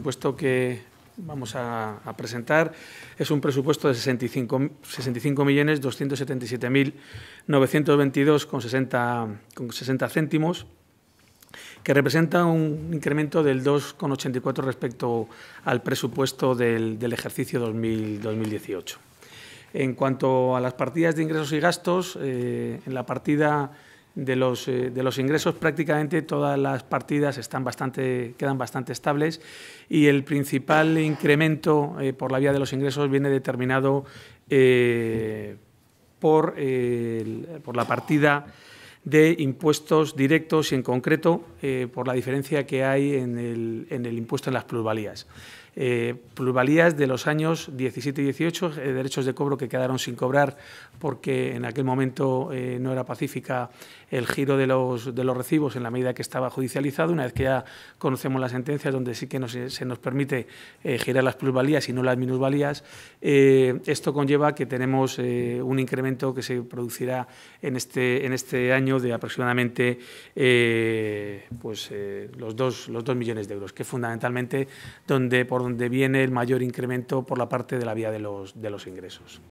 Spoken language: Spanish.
presupuesto que vamos a, presentar es un presupuesto de 65, millones céntimos que representa un incremento del 2,84 respecto al presupuesto del, del ejercicio 2018. En cuanto a las partidas de ingresos y gastos, eh, en la partida eh, de los, ingresos prácticamente todas las partidas están quedan bastante estables y el principal incremento eh, por la vía de los ingresos viene determinado eh, por la partida de impuestos directos y, en concreto, eh, por la diferencia que hay en el, impuesto en las plusvalías. Eh, plusvalías de los años 17 y 18, eh, derechos de cobro que quedaron sin cobrar porque en aquel momento no era pacífica el giro de los, recibos en la medida que estaba judicializado. Una vez que ya conocemos las sentencias donde sí que se nos permite girar las plusvalías y no las minusvalías, esto conlleva que tenemos un incremento que se producirá en este, en este año de aproximadamente eh, pues, eh, los, dos, millones de euros, que es fundamentalmente por donde viene el mayor incremento por la parte de la vía de los ingresos.